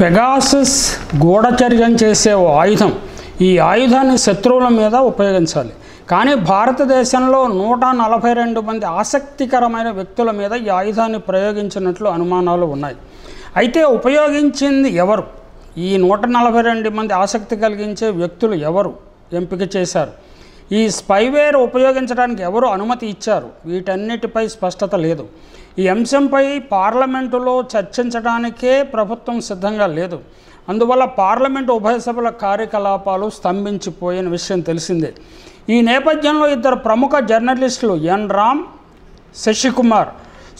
Pegasus గూఢచర్యం చేసే ఓ ఆయుధం ఈ ఆయుధాన్ని శత్రువుల మీద ఉపయోగించాలి కానీ భారతదేశంలో నూట నలభై రెండు మంది ఆసక్తికరమైన వ్యక్తుల మీద ఈ ఆయుధాన్ని ప్రయోగించినట్లు అనుమానాలు ఉన్నాయి అయితే ఉపయోగించింది ఎవరు ఈ నూట నలభై రెండు మంది ఆసక్తి కలిగించే వ్యక్తులు ఎవరు ఎంపిక చేశారు ఈ స్పైవేర్ ఉపయోగించడానికి ఎవరు అనుమతి ఇచ్చారు వీటన్నిటిపై స్పష్టత లేదు ఈ అంశంపై పార్లమెంటులో చర్చించడానికే ప్రభుత్వం సిద్ధంగా లేదు అందువల్ల పార్లమెంటు ఉభయ సభల కార్యకలాపాలు స్తంభించిపోయిన విషయం తెలిసిందే ఈ నేపథ్యంలో ఇద్దరు ప్రముఖ జర్నలిస్టులు ఎన్ రామ్ శశికుమార్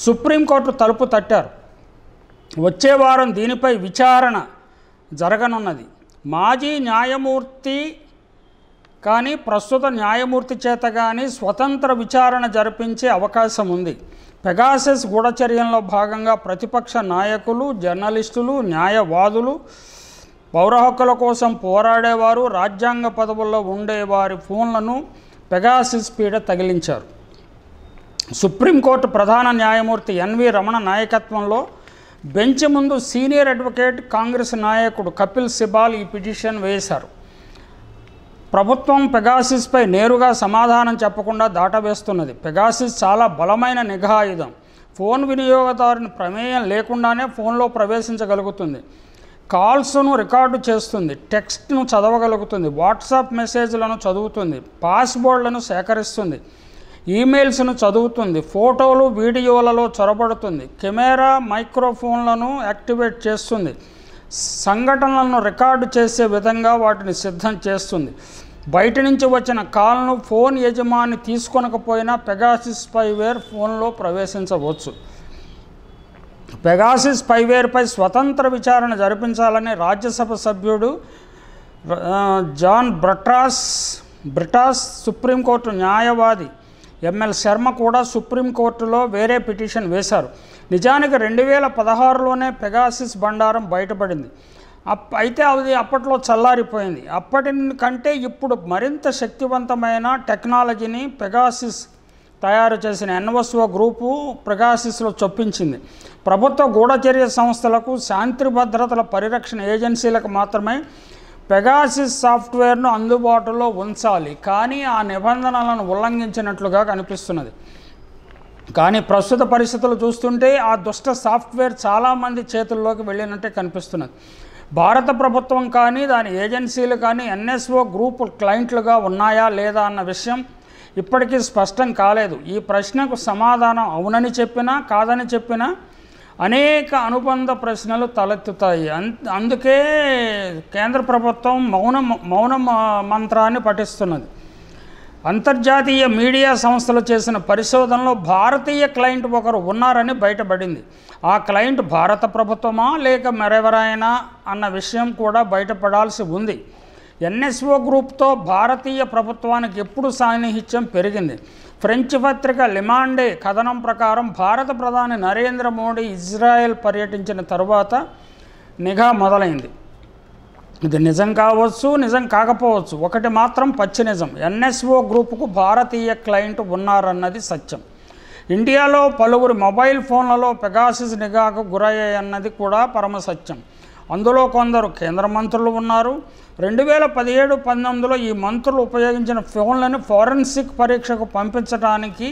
సుప్రీంకోర్టు తలుపు తట్టారు వచ్చే వారం దీనిపై విచారణ జరగనున్నది మాజీ న్యాయమూర్తి కానీ ప్రస్తుత న్యాయమూర్తి చేత కానీ స్వతంత్ర విచారణ జరిపించే అవకాశం ఉంది పెగాసెస్ గూఢచర్యంలో భాగంగా ప్రతిపక్ష నాయకులు జర్నలిస్టులు న్యాయవాదులు పౌర హక్కుల కోసం పోరాడేవారు రాజ్యాంగ పదవుల్లో ఉండేవారి ఫోన్లను పెగాసిస్ పీడ తగిలించారు సుప్రీంకోర్టు ప్రధాన న్యాయమూర్తి ఎన్వి రమణ నాయకత్వంలో బెంచ్ ముందు సీనియర్ అడ్వకేట్ కాంగ్రెస్ నాయకుడు కపిల్ సిబాల్ ఈ పిటిషన్ వేశారు ప్రభుత్వం పెగాసిస్పై నేరుగా సమాధానం చెప్పకుండా దాటవేస్తున్నది పెగాసిస్ చాలా బలమైన నిఘా ఫోన్ వినియోగదారుని ప్రమేయం లేకుండానే ఫోన్లో ప్రవేశించగలుగుతుంది కాల్స్ను రికార్డు చేస్తుంది టెక్స్ట్ను చదవగలుగుతుంది వాట్సాప్ మెసేజ్లను చదువుతుంది పాస్వర్డ్లను సేకరిస్తుంది ఈమెయిల్స్ను చదువుతుంది ఫోటోలు వీడియోలలో చొరబడుతుంది కెమెరా మైక్రోఫోన్లను యాక్టివేట్ చేస్తుంది సంఘటనలను రికార్డు చేసే విధంగా వాటిని సిద్ధం చేస్తుంది బయట నుంచి వచ్చిన కాల్ను ఫోన్ యజమాని తీసుకొనకపోయినా పెగాసిస్ పైవేర్ ఫోన్లో ప్రవేశించవచ్చు పెగాసిస్ పైవేర్పై స్వతంత్ర విచారణ జరిపించాలని రాజ్యసభ సభ్యుడు జాన్ బ్రట్రాస్ బ్రిటాస్ సుప్రీంకోర్టు న్యాయవాది ఎంఎల్ శర్మ కూడా సుప్రీంకోర్టులో వేరే పిటిషన్ వేశారు నిజానికి రెండు వేల పదహారులోనే పెగాసిస్ బండారం బయటపడింది అప్ అయితే అది అప్పట్లో చల్లారిపోయింది అప్పటి కంటే ఇప్పుడు మరింత శక్తివంతమైన టెక్నాలజీని పెగాసిస్ తయారు చేసిన ఎన్వస్ఓ గ్రూపు ప్రగాసిస్లో చొప్పించింది ప్రభుత్వ గూఢచర్య సంస్థలకు శాంతి భద్రతల పరిరక్షణ ఏజెన్సీలకు మాత్రమే పెగాసిస్ సాఫ్ట్వేర్ను అందుబాటులో ఉంచాలి కానీ ఆ నిబంధనలను ఉల్లంఘించినట్లుగా కనిపిస్తున్నది కానీ ప్రస్తుత పరిస్థితులు చూస్తుంటే ఆ దుష్ట సాఫ్ట్వేర్ చాలామంది చేతుల్లోకి వెళ్ళినట్టే కనిపిస్తున్నది భారత ప్రభుత్వం కానీ దాని ఏజెన్సీలు కానీ ఎన్ఎస్ఓ గ్రూప్ క్లయింట్లుగా ఉన్నాయా లేదా అన్న విషయం ఇప్పటికీ స్పష్టం కాలేదు ఈ ప్రశ్నకు సమాధానం అవునని చెప్పినా కాదని చెప్పినా అనేక అనుబంధ ప్రశ్నలు తలెత్తుతాయి అందుకే కేంద్ర ప్రభుత్వం మౌన మౌన మంత్రాన్ని పఠిస్తున్నది అంతర్జాతీయ మీడియా సంస్థలు చేసిన పరిశోధనలో భారతీయ క్లయింట్ ఒకరు ఉన్నారని బయటపడింది ఆ క్లయింట్ భారత ప్రభుత్వమా లేక మరెవరైనా అన్న విషయం కూడా బయటపడాల్సి ఉంది ఎన్ఎస్ఓ గ్రూప్తో భారతీయ ప్రభుత్వానికి ఎప్పుడు సాన్నిహిత్యం పెరిగింది ఫ్రెంచ్ పత్రిక లిమాండే కథనం ప్రకారం భారత ప్రధాని నరేంద్ర మోడీ ఇజ్రాయెల్ పర్యటించిన తరువాత నిఘా మొదలైంది ఇది నిజం కావచ్చు నిజం కాకపోవచ్చు ఒకటి మాత్రం పచ్చి నిజం ఎన్ఎస్ఓ గ్రూపుకు భారతీయ క్లయింట్ ఉన్నారన్నది సత్యం ఇండియాలో పలువురు మొబైల్ ఫోన్లలో పెగాసిస్ నిఘాకు గురయ్యాయన్నది కూడా పరమసత్యం అందులో కొందరు కేంద్ర మంత్రులు ఉన్నారు రెండు వేల పదిహేడు పంతొమ్మిదిలో ఈ మంత్రులు ఉపయోగించిన ఫోన్లను ఫారెన్సిక్ పరీక్షకు పంపించడానికి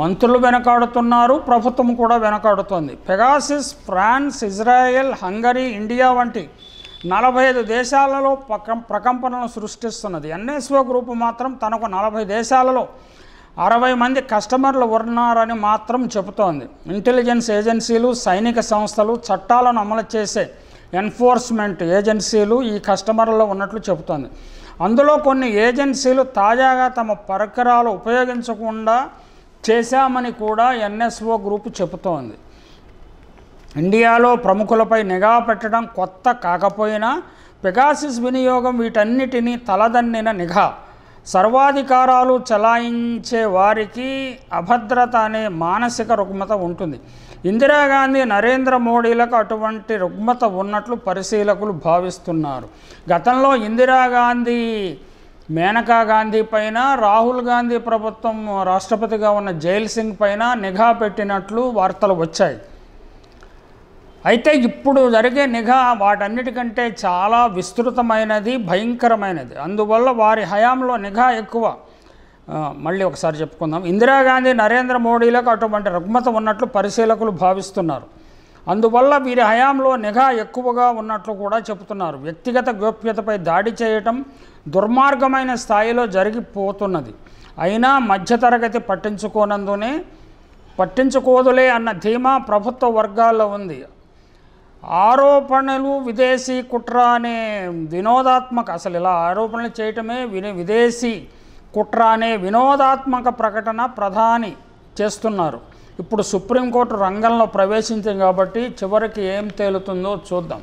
మంత్రులు వెనకాడుతున్నారు ప్రభుత్వం కూడా వెనకాడుతోంది Pegasus France Israel Hungary India వంటి నలభై ఐదు దేశాలలో ప్రకంపనలను సృష్టిస్తున్నది ఎన్ఎస్ఓ గ్రూపు మాత్రం తనకు నలభై దేశాలలో అరవై మంది కస్టమర్లు ఉన్నారని మాత్రం చెబుతోంది ఇంటెలిజెన్స్ ఏజెన్సీలు సైనిక సంస్థలు చట్టాలను అమలు చేసే ఎన్ఫోర్స్మెంట్ ఏజెన్సీలు ఈ కస్టమర్లలో ఉన్నట్లు చెబుతోంది అందులో కొన్ని ఏజెన్సీలు తాజాగా తమ పరికరాలు ఉపయోగించకుండా చేశామని కూడా ఎన్ఎస్ఓ గ్రూపు చెబుతోంది ఇండియాలో ప్రముఖులపై నిఘా పెట్టడం కొత్త కాకపోయినా పెగాసిస్ వినియోగం వీటన్నిటినీ తలదన్నిన నిఘా సర్వాధికారాలు చలాయించే వారికి అభద్రత అనే మానసిక రుగ్మత ఉంటుంది ఇందిరాగాంధీ నరేంద్ర మోడీలకు అటువంటి రుగ్మత ఉన్నట్లు పరిశీలకులు భావిస్తున్నారు గతంలో ఇందిరాగాంధీ మేనకా గాంధీ పైన రాహుల్ గాంధీ ప్రభుత్వం రాష్ట్రపతిగా ఉన్న జైల్ సింగ్ పైన నిఘా పెట్టినట్లు వార్తలు వచ్చాయి అయితే ఇప్పుడు జరిగే నిఘా వాటన్నిటికంటే చాలా విస్తృతమైనది భయంకరమైనది అందువల్ల వారి హయాంలో నిఘా ఎక్కువ మళ్ళీ ఒకసారి చెప్పుకుందాం ఇందిరాగాంధీ నరేంద్ర మోడీలకు అటువంటి రుగ్మత ఉన్నట్లు పరిశీలకులు భావిస్తున్నారు అందువల్ల వీరి హయాంలో నిఘా ఎక్కువగా ఉన్నట్లు కూడా చెబుతున్నారు వ్యక్తిగత గోప్యతపై దాడి చేయటం దుర్మార్గమైన స్థాయిలో జరిగిపోతున్నది అయినా మధ్యతరగతి పట్టించుకోనందునే పట్టించుకోదులే అన్న ధీమా ప్రభుత్వ వర్గాల్లో ఉంది ఆరోపణలు విదేశీ కుట్ర అనే వినోదాత్మక అసలు ఇలా ఆరోపణలు చేయటమే విని విదేశీ కుట్ర అనే వినోదాత్మక ప్రకటన ప్రధాని చేస్తున్నారు ఇప్పుడు సుప్రీంకోర్టు రంగంలో ప్రవేశించింది కాబట్టి చివరికి ఏం తేలుతుందో చూద్దాం